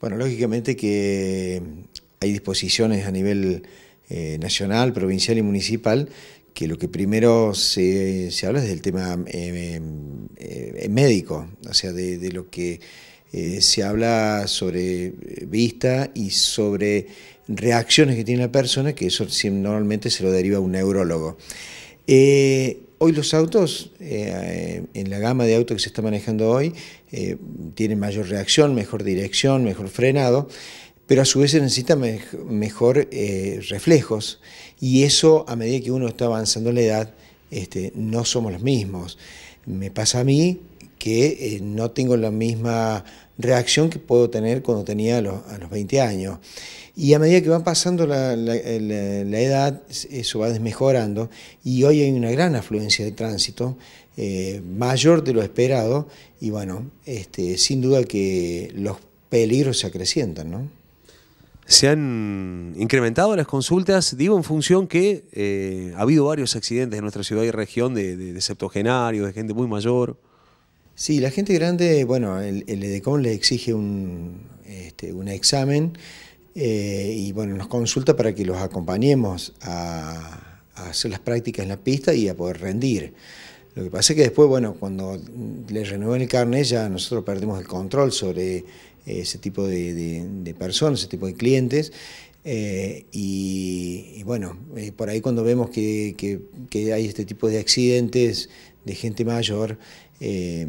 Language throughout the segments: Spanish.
Bueno, lógicamente que hay disposiciones a nivel eh, nacional, provincial y municipal que lo que primero se, habla es del tema em, eh, eh, médico, o sea, de, lo que se habla sobre vista y sobre reacciones que tiene la persona, que eso normalmente se lo deriva a un neurólogo. Hoy los autos, eh, en la gama de autos que se está manejando hoy, eh, tienen mayor reacción, mejor dirección, mejor frenado, pero a su vez se necesitan mejor eh, reflejos y eso a medida que uno está avanzando en la edad, este, no somos los mismos. Me pasa a mí que eh, no tengo la misma reacción que puedo tener cuando tenía a los, 20 años. Y a medida que va pasando la, edad, eso va desmejorando y hoy hay una gran afluencia de tránsito, eh, mayor de lo esperado, y bueno, este, sin duda que los peligros se acrecientan, Se han incrementado las consultas, digo, en función que eh, ha habido varios accidentes en nuestra ciudad y región de, de, de septogenarios, de gente muy mayor. Sí, la gente grande, bueno, el, el EDECOM le exige un, este, examen eh, y bueno, nos consulta para que los acompañemos a, hacer las prácticas en la pista y a poder rendir. Lo que pasa es que después, bueno, cuando le renuevan el carnet ya nosotros perdemos el control sobre eh, ese tipo de, personas, ese tipo de clientes. Eh, y, bueno, por ahí cuando vemos que hay este tipo de accidentes de gente mayor, eh,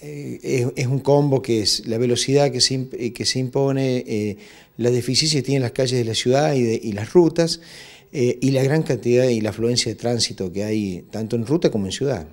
eh, es, un combo que es la velocidad que se, eh, impone, la deficiencia que tienen las calles de la ciudad y, las rutas, y la gran cantidad y la afluencia de tránsito que hay tanto en ruta como en ciudad.